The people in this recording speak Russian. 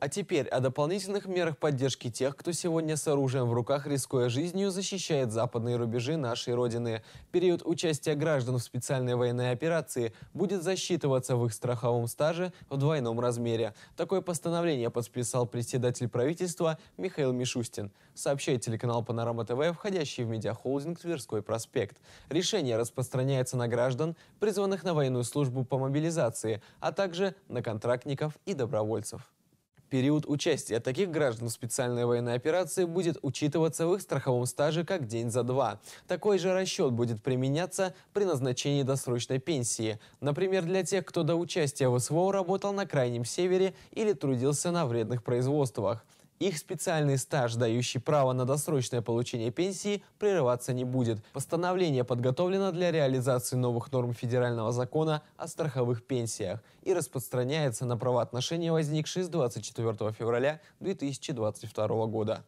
А теперь о дополнительных мерах поддержки тех, кто сегодня с оружием в руках, рискуя жизнью, защищает западные рубежи нашей Родины. Период участия граждан в специальной военной операции будет засчитываться в их страховом стаже в двойном размере. Такое постановление подписал председатель правительства Михаил Мишустин, сообщает телеканал «Панорама ТВ», входящий в медиахолдинг «Тверской проспект». Решение распространяется на граждан, призванных на военную службу по мобилизации, а также на контрактников и добровольцев. Период участия таких граждан в специальной военной операции будет учитываться в их страховом стаже как день за два. Такой же расчет будет применяться при назначении досрочной пенсии. Например, для тех, кто до участия в СВО работал на Крайнем Севере или трудился на вредных производствах. Их специальный стаж, дающий право на досрочное получение пенсии, прерываться не будет. Постановление подготовлено для реализации новых норм федерального закона о страховых пенсиях и распространяется на правоотношения, возникшие с 24 февраля 2022 года.